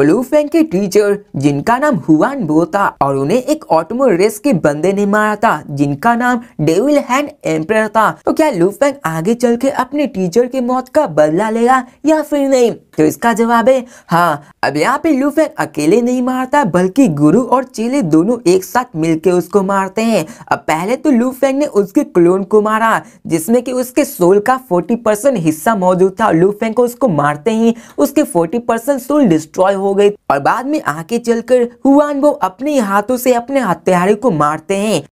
tolu Feng के teacher जिनका नाम हुआन बो था और उन्हें एक ऑटोमो रेस के बंदे ने मारा था जिनका नाम डेविल हैंड एम्पर था तो क्या लू आगे चल के अपने टीचर की मौत का बदला लेगा या फिर नहीं तो इसका जवाब है हाँ अब यहाँ पे लूफेंग अकेले नहीं मारता बल्कि गुरु और चेले दोनों एक साथ मिलके उसको मारते हैं अब पहले तो लूफेंग ने उसके क्लोन को मारा जिसमें कि उसके सोल का 40 परसेंट हिस्सा मौजूद था लूफेंग को उसको मारते ही उसके 40 परसेंट सोल डिस्ट्रॉय हो गई और बाद में आगे चलकर हुआ वो अपने हाथों से अपने हत्यारे को मारते हैं